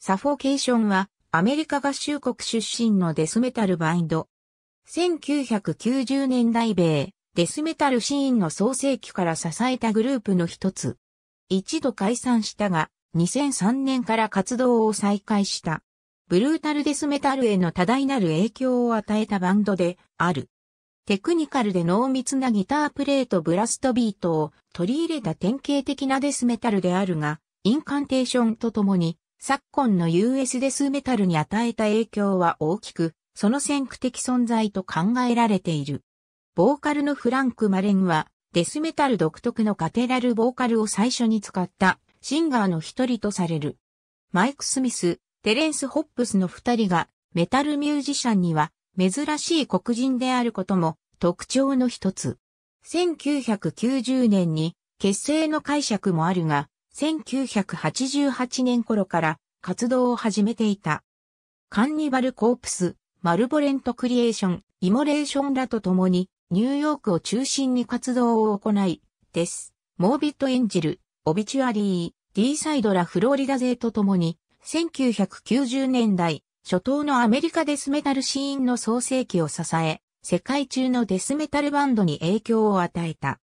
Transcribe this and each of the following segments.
サフォケーションはアメリカ合衆国出身のデスメタルバインド。1990年代米、デスメタルシーンの創世期から支えたグループの一つ。一度解散したが、2003年から活動を再開した。ブルータルデスメタルへの多大なる影響を与えたバンドである。テクニカルで濃密なギタープレーとブラストビートを取り入れた典型的なデスメタルであるが、インカンテーションとともに昨今の US デスメタルに与えた影響は大きく、その先駆的存在と考えられている。ボーカルのフランク・マレンは、デスメタル独特のカテラルボーカルを最初に使ったシンガーの一人とされる。マイク・スミス、テレンス・ホップスの二人がメタルミュージシャンには珍しい黒人であることも特徴の一つ。1990年に結成の解釈もあるが、1988年頃から活動を始めていた。カンニバルコープス、マルボレントクリエーション、イモレーションらと共にニューヨークを中心に活動を行い、です。モービットエンジル、オビチュアリー、ディーサイドラフローリダ勢と共に、1990年代、初頭のアメリカデスメタルシーンの創世期を支え、世界中のデスメタルバンドに影響を与えた。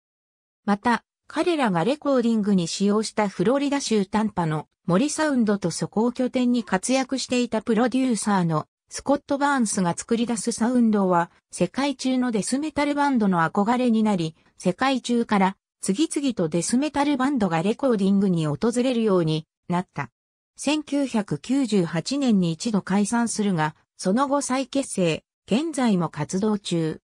また、彼らがレコーディングに使用したフロリダ州タンパの森サウンドとそこを拠点に活躍していたプロデューサーのスコット・バーンスが作り出すサウンドは世界中のデスメタルバンドの憧れになり、世界中から次々とデスメタルバンドがレコーディングに訪れるようになった。1998年に一度解散するが、その後再結成、現在も活動中。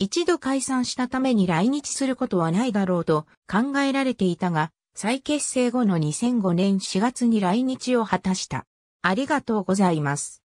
一度解散したために来日することはないだろうと考えられていたが、再結成後の2005年4月に来日を果たした。ありがとうございます。